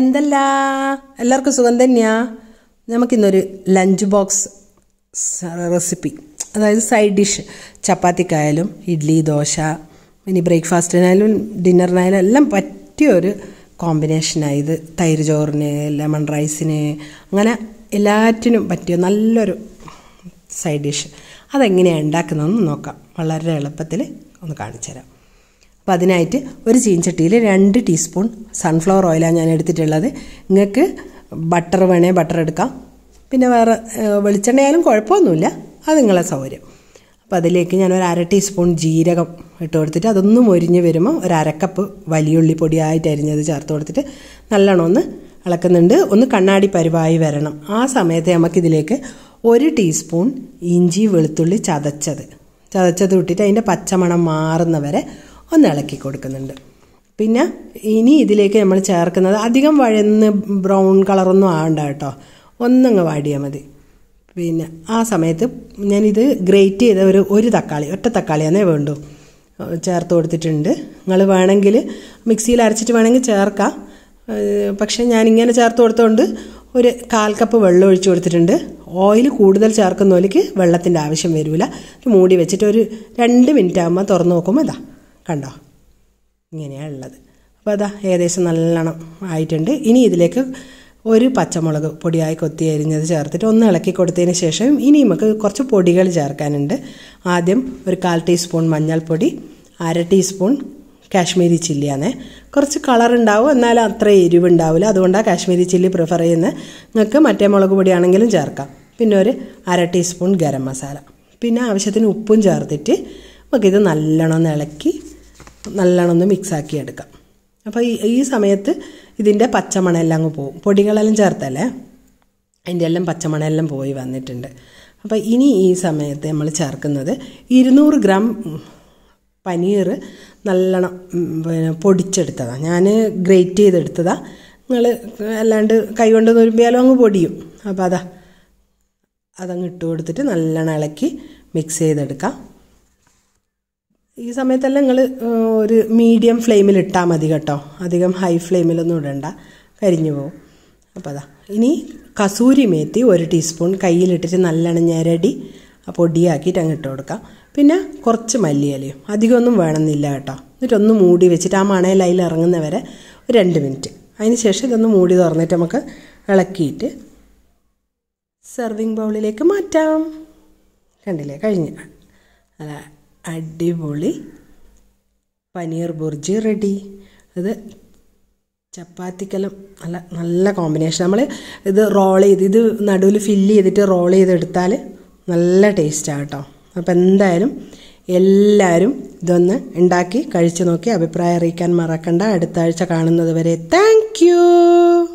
എന്തല്ലാ എല്ലാവർക്കും സുഖം തന്നെയാ നമുക്കിന്നൊരു ലഞ്ച് ബോക്സ് റെസിപ്പി അതായത് സൈഡ് ഡിഷ് ചപ്പാത്തിക്കായാലും ഇഡ്ഡലി ദോശ ഇനി ബ്രേക്ക്ഫാസ്റ്റിനായാലും ഡിന്നറിനായാലും എല്ലാം പറ്റിയ ഒരു കോമ്പിനേഷനാണ് ഇത് തൈര് ചോറിന് ലെമൺ റൈസിന് അങ്ങനെ എല്ലാറ്റിനും പറ്റിയ നല്ലൊരു സൈഡ് ഡിഷ് അതെങ്ങനെയാണ് ഉണ്ടാക്കുന്നതെന്ന് നോക്കാം വളരെ എളുപ്പത്തിൽ ഒന്ന് കാണിച്ചു തരാം അപ്പോൾ അതിനായിട്ട് ഒരു ചീൻചട്ടിയിൽ രണ്ട് ടീസ്പൂൺ സൺഫ്ലവർ ഓയിലാണ് ഞാൻ എടുത്തിട്ടുള്ളത് നിങ്ങൾക്ക് ബട്ടർ വേണേൽ ബട്ടർ എടുക്കാം പിന്നെ വേറെ വെളിച്ചെണ്ണയാലും കുഴപ്പമൊന്നുമില്ല അത് നിങ്ങളെ സൗകര്യം അപ്പോൾ അതിലേക്ക് ഞാൻ ഒരു അര ടീസ്പൂൺ ജീരകം ഇട്ട് കൊടുത്തിട്ട് അതൊന്ന് മൊരിഞ്ഞ് വരുമ്പോൾ ഒരു അരക്കപ്പ് വലിയുള്ളി പൊടിയായിട്ട് അരിഞ്ഞത് ചേർത്ത് കൊടുത്തിട്ട് നല്ലോണം ഒന്ന് ഇളക്കുന്നുണ്ട് ഒന്ന് കണ്ണാടി പരുവായി വരണം ആ സമയത്ത് നമുക്കിതിലേക്ക് ഒരു ടീസ്പൂൺ ഇഞ്ചി വെളുത്തുള്ളി ചതച്ചത് ചതച്ചത് ഇട്ടിട്ട് അതിൻ്റെ പച്ചമണം മാറുന്നവരെ ഒന്ന് ഇളക്കി കൊടുക്കുന്നുണ്ട് പിന്നെ ഇനി ഇതിലേക്ക് നമ്മൾ ചേർക്കുന്നത് അധികം വഴന്ന് ബ്രൗൺ കളറൊന്നും ആകണ്ട കേട്ടോ ഒന്നങ്ങ് വാടിയാൽ മതി പിന്നെ ആ സമയത്ത് ഞാനിത് ഗ്രേറ്റ് ചെയ്ത ഒരു ഒരു തക്കാളി ഒറ്റ തക്കാളിയാണേ വേണ്ടു ചേർത്ത് കൊടുത്തിട്ടുണ്ട് നിങ്ങൾ വേണമെങ്കിൽ മിക്സിയിൽ അരച്ചിട്ട് വേണമെങ്കിൽ ചേർക്കാം പക്ഷേ ഞാനിങ്ങനെ ചേർത്ത് കൊടുത്തോണ്ട് ഒരു കാൽ കപ്പ് വെള്ളം ഒഴിച്ചു കൊടുത്തിട്ടുണ്ട് ഓയിൽ കൂടുതൽ ചേർക്കുന്നവർക്ക് വെള്ളത്തിൻ്റെ ആവശ്യം വരില്ല മൂടി വെച്ചിട്ട് ഒരു രണ്ട് മിനിറ്റ് ആകുമ്പോൾ തുറന്ന് നോക്കുമ്പോൾ ഇതാ കണ്ടോ ഇങ്ങനെയാണ് ഉള്ളത് അപ്പോൾ അതാ ഏകദേശം നല്ലോണം ആയിട്ടുണ്ട് ഇനി ഇതിലേക്ക് ഒരു പച്ചമുളക് പൊടിയായി കൊത്തി അരിഞ്ഞത് ചേർത്തിട്ട് ഒന്ന് ഇളക്കി കൊടുത്തതിന് ശേഷം ഇനി നമുക്ക് കുറച്ച് പൊടികൾ ചേർക്കാനുണ്ട് ആദ്യം ഒരു കാൽ ടീസ്പൂൺ മഞ്ഞൾപ്പൊടി അര ടീസ്പൂൺ കാശ്മീരി ചില്ലിയാണ് കുറച്ച് കളർ ഉണ്ടാവും എന്നാലും അത്ര എരിവുണ്ടാവില്ല അതുകൊണ്ടാണ് കാശ്മീരി ചില്ലി പ്രിഫർ ചെയ്യുന്നത് നിങ്ങൾക്ക് മറ്റേ മുളക് പൊടിയാണെങ്കിലും ചേർക്കാം പിന്നെ ഒരു അര ടീസ്പൂൺ ഗരം മസാല പിന്നെ ആവശ്യത്തിന് ഉപ്പും ചേർത്തിട്ട് നമുക്കിത് നല്ലോണം ഇളക്കി നല്ലോണം ഒന്ന് മിക്സാക്കി എടുക്കാം അപ്പോൾ ഈ ഈ സമയത്ത് ഇതിൻ്റെ എല്ലാം അങ്ങ് പോകും പൊടികളെല്ലാം ചേർത്തല്ലേ അതിൻ്റെ എല്ലാം പച്ചമണമെല്ലാം പോയി വന്നിട്ടുണ്ട് അപ്പോൾ ഇനി ഈ സമയത്ത് നമ്മൾ ചേർക്കുന്നത് ഇരുന്നൂറ് ഗ്രാം പനീർ നല്ലോണം പിന്നെ പൊടിച്ചെടുത്തതാണ് ഞാൻ ഗ്രേറ്റ് ചെയ്തെടുത്തതാണ് നിങ്ങൾ അല്ലാണ്ട് കൈകൊണ്ട് നുരുമ്പിയാലും അങ്ങ് പൊടിയും അപ്പോൾ അതാ അതങ്ങ് ഇട്ട് കൊടുത്തിട്ട് നല്ലോണം ഇളക്കി മിക്സ് ചെയ്തെടുക്കാം ഈ സമയത്തെല്ലാം നിങ്ങൾ ഒരു മീഡിയം ഫ്ലെയിമിൽ ഇട്ടാൽ മതി കേട്ടോ അധികം ഹൈ ഫ്ലെയിമിലൊന്നും ഇടണ്ട കരിഞ്ഞു പോകും അപ്പോൾ അതാ ഇനി കസൂരി മേത്തി ഒരു ടീസ്പൂൺ കയ്യിലിട്ടിട്ട് നല്ലോണം ഞരടി പൊടിയാക്കിയിട്ട് അങ്ങ് ഇട്ട് കൊടുക്കാം പിന്നെ കുറച്ച് മല്ലിയിലയും അധികമൊന്നും വേണമെന്നില്ല കേട്ടോ എന്നിട്ടൊന്ന് മൂടി വെച്ചിട്ട് ആ മണയിൽ അതിൽ ഇറങ്ങുന്നവരെ ഒരു രണ്ട് മിനിറ്റ് അതിന് ശേഷം ഇതൊന്ന് മൂടി തുറന്നിട്ട് നമുക്ക് ഇളക്കിയിട്ട് സെർവിങ് ബൗളിലേക്ക് മാറ്റാം കണ്ടില്ലേ കഴിഞ്ഞ അല്ല അടിപൊളി പനീർ ബുർജി റെഡി അത് ചപ്പാത്തിക്കെല്ലാം നല്ല നല്ല കോമ്പിനേഷൻ നമ്മൾ ഇത് റോൾ ചെയ്ത് ഇത് നടുവിൽ ഫില്ല് ചെയ്തിട്ട് റോൾ ചെയ്തെടുത്താൽ നല്ല ടേസ്റ്റാണ് കേട്ടോ അപ്പം എന്തായാലും എല്ലാവരും ഇതൊന്ന് ഉണ്ടാക്കി കഴിച്ചു നോക്കി അഭിപ്രായം അറിയിക്കാൻ മറക്കണ്ട അടുത്ത ആഴ്ച കാണുന്നത് വരെ താങ്ക്